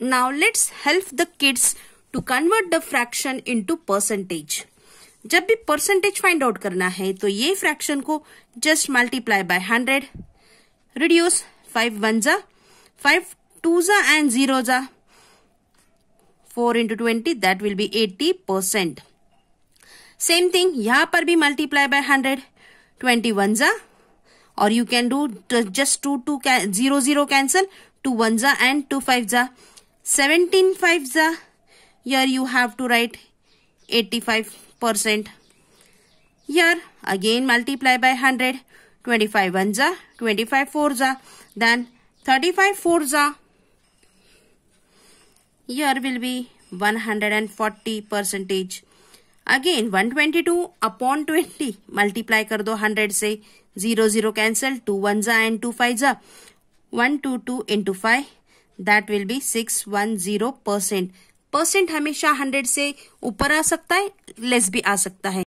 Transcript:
Now let's help the kids to convert the fraction into percentage. जब भी percentage find out करना है तो ये फ्रैक्शन को just multiply by hundred reduce five one जा फाइव टू जा एंड जीरो जा four into twenty that will be eighty percent same thing यहां पर भी multiply by hundred twenty one जा और you can do just two two zero zero cancel two one जा and two five जा 17 fives here you have to write 85%. Here again multiply by 100. 25 ones 25 fours then 35 fours here will be 140 percentage. Again 122 upon 20 multiply kar do 100 say 0 0 cancel 2 ones and 2 fives 122 into 5 that will be six one zero percent percent हमेशा hundred से ऊपर आ सकता है less भी आ सकता है